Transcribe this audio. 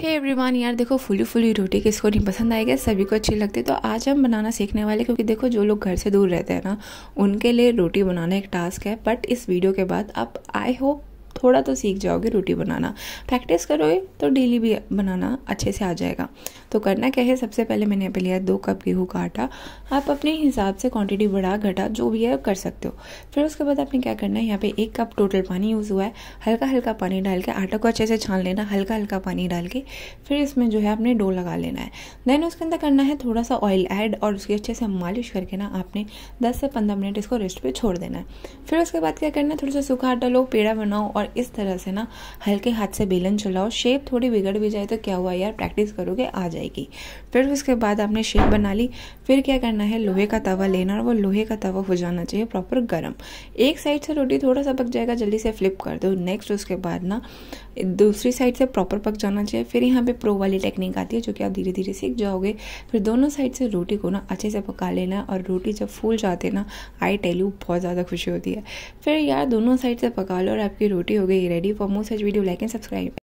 hey everyone यार देखो fully fully रोटी किसको नहीं पसंद आएगा सभी को अच्छी लगती है तो आज हम बनाना सीखने वाले क्योंकि देखो जो लोग घर से दूर रहते हैं ना उनके लिए रोटी बनाना एक टास्क है बट इस वीडियो के बाद आप आई होप थोड़ा तो सीख जाओगे रोटी बनाना प्रैक्टिस करोगे तो डेली भी बनाना अच्छे से आ जाएगा तो करना क्या है सबसे पहले मैंने यहाँ पे लिया दो कप गेहूँ का आटा आप अपने हिसाब से क्वांटिटी बढ़ा घटा जो भी है कर सकते हो फिर उसके बाद आपने क्या करना है यहाँ पे एक कप टोटल पानी यूज़ हुआ है हल्का हल्का पानी डाल के आटा को अच्छे से छान लेना हल्का हल्का पानी डाल के फिर इसमें जो है आपने डो लगा लेना है देन उसके अंदर करना है थोड़ा सा ऑयल ऐड और उसकी अच्छे से मालिश करके ना आपने 10 से 15 मिनट इसको रेस्ट पे छोड़ देना है फिर उसके बाद क्या करना है थोड़ा सा सूखा आटा लो पेड़ा बनाओ और और इस तरह से ना हल्के हाथ से बेलन चलाओ शेप थोड़ी बिगड़ भी जाए तो क्या हुआ यार प्रैक्टिस करोगे आ जाएगी फिर उसके बाद आपने शेप बना ली फिर क्या करना है लोहे का तवा लेना और वो लोहे का तवा हो जाना चाहिए प्रॉपर गर्म एक साइड से रोटी थोड़ा सा पक जाएगा जल्दी से फ्लिप कर दो नेक्स्ट उसके बाद ना दूसरी साइड से प्रॉपर पक जाना चाहिए फिर यहाँ पे प्रो वाली टेक्निक आती है जो कि आप धीरे धीरे सीख जाओगे फिर दोनों साइड से रोटी को ना अच्छे से पका लेना और रोटी जब फूल जाते ना आई टेल यू बहुत ज़्यादा खुशी होती है फिर यार दोनों साइड से पका लो और आपकी रोटी हो गई ready for more such video like and subscribe